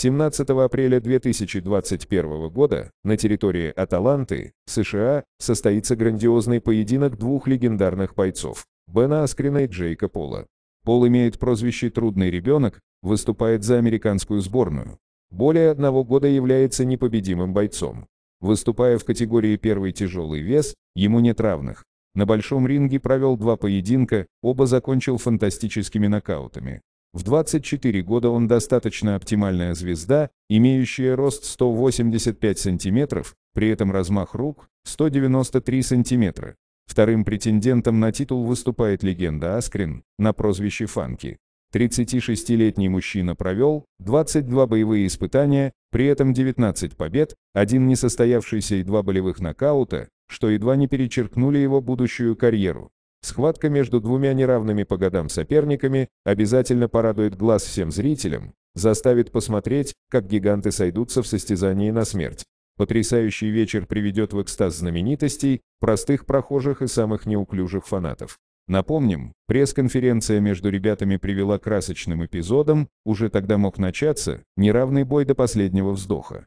17 апреля 2021 года на территории Аталанты, США, состоится грандиозный поединок двух легендарных бойцов – Бена Аскрина и Джейка Пола. Пол имеет прозвище «Трудный ребенок», выступает за американскую сборную. Более одного года является непобедимым бойцом. Выступая в категории первый тяжелый вес, ему нет равных. На большом ринге провел два поединка, оба закончил фантастическими нокаутами. В 24 года он достаточно оптимальная звезда, имеющая рост 185 см, при этом размах рук 193 см. Вторым претендентом на титул выступает легенда Аскрин на прозвище Фанки. 36-летний мужчина провел 22 боевые испытания, при этом 19 побед, один несостоявшийся и два болевых нокаута, что едва не перечеркнули его будущую карьеру. Схватка между двумя неравными по годам соперниками обязательно порадует глаз всем зрителям, заставит посмотреть, как гиганты сойдутся в состязании на смерть. Потрясающий вечер приведет в экстаз знаменитостей, простых прохожих и самых неуклюжих фанатов. Напомним, пресс-конференция между ребятами привела к красочным эпизодам, уже тогда мог начаться неравный бой до последнего вздоха.